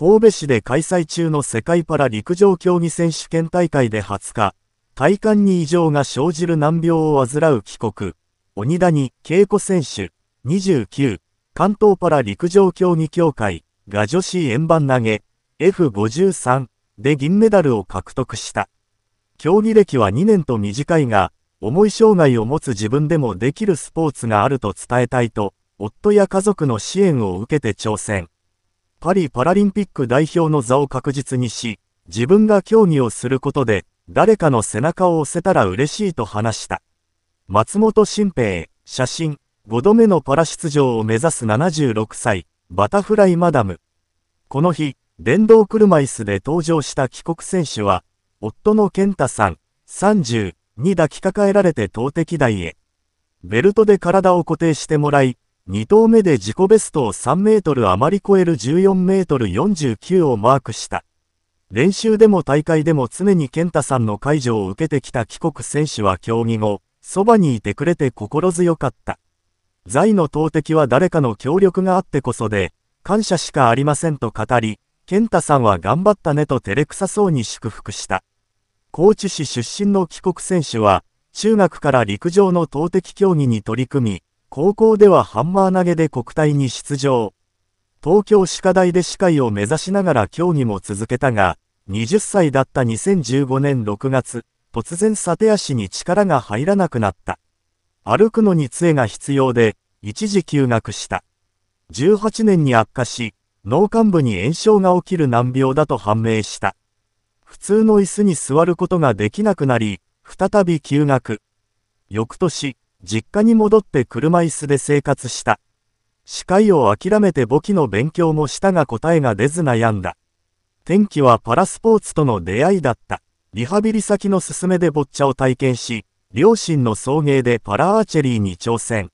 神戸市で開催中の世界パラ陸上競技選手権大会で20日、体幹に異常が生じる難病を患う帰国、鬼谷恵子選手、29、関東パラ陸上競技協会が女子円盤投げ、F53 で銀メダルを獲得した。競技歴は2年と短いが、重い障害を持つ自分でもできるスポーツがあると伝えたいと、夫や家族の支援を受けて挑戦。パリパラリンピック代表の座を確実にし、自分が競技をすることで、誰かの背中を押せたら嬉しいと話した。松本新平、写真、5度目のパラ出場を目指す76歳、バタフライマダム。この日、電動車椅子で登場した帰国選手は、夫の健太さん、30、に抱きかかえられて投擲台へ。ベルトで体を固定してもらい、2投目で自己ベストを3メートル余り超える14メートル49をマークした。練習でも大会でも常に健太さんの介助を受けてきた帰国選手は競技後、そばにいてくれて心強かった。在の投擲は誰かの協力があってこそで、感謝しかありませんと語り、健太さんは頑張ったねと照れくさそうに祝福した。高知市出身の帰国選手は、中学から陸上の投擲競技に取り組み、高校ではハンマー投げで国体に出場。東京歯科大で歯科医を目指しながら競技も続けたが、20歳だった2015年6月、突然サテ足に力が入らなくなった。歩くのに杖が必要で、一時休学した。18年に悪化し、脳幹部に炎症が起きる難病だと判明した。普通の椅子に座ることができなくなり、再び休学。翌年、実家に戻って車椅子で生活した。司会を諦めて簿記の勉強もしたが答えが出ず悩んだ。天気はパラスポーツとの出会いだった。リハビリ先の勧めでボッチャを体験し、両親の送迎でパラアーチェリーに挑戦。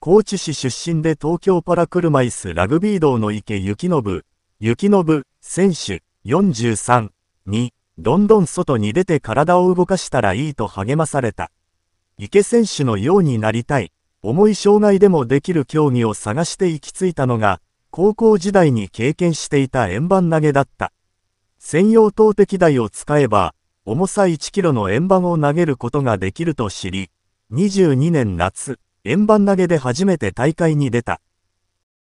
高知市出身で東京パラ車椅子ラグビー道の池幸信、幸信、選手、43、に、どんどん外に出て体を動かしたらいいと励まされた。池選手のようになりたい、重い障害でもできる競技を探して行き着いたのが、高校時代に経験していた円盤投げだった。専用投擲台を使えば、重さ1キロの円盤を投げることができると知り、22年夏、円盤投げで初めて大会に出た。